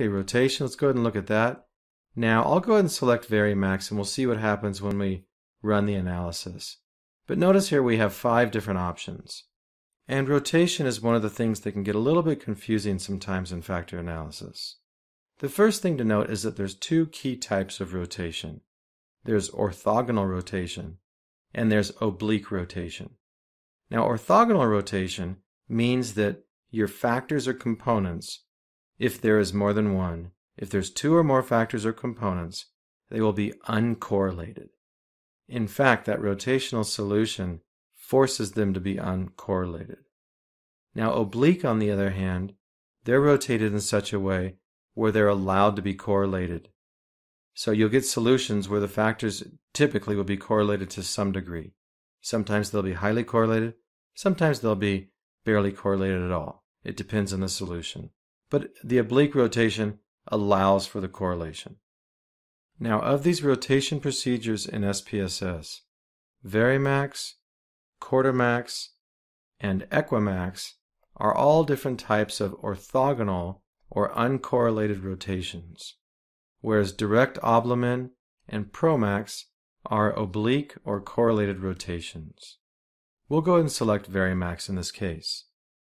Okay, rotation, let's go ahead and look at that. Now I'll go ahead and select Varimax and we'll see what happens when we run the analysis. But notice here we have five different options. And rotation is one of the things that can get a little bit confusing sometimes in factor analysis. The first thing to note is that there's two key types of rotation. There's orthogonal rotation and there's oblique rotation. Now orthogonal rotation means that your factors or components if there is more than one. If there's two or more factors or components, they will be uncorrelated. In fact, that rotational solution forces them to be uncorrelated. Now, oblique, on the other hand, they're rotated in such a way where they're allowed to be correlated. So you'll get solutions where the factors typically will be correlated to some degree. Sometimes they'll be highly correlated, sometimes they'll be barely correlated at all. It depends on the solution but the oblique rotation allows for the correlation. Now, of these rotation procedures in SPSS, Varimax, Quartermax, and Equimax are all different types of orthogonal or uncorrelated rotations, whereas direct oblumen and Promax are oblique or correlated rotations. We'll go ahead and select Varimax in this case.